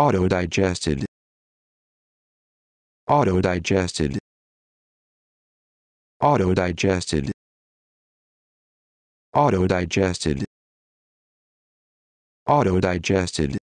Autodigested. Autodigested. Autodigested. Autodigested. Autodigested.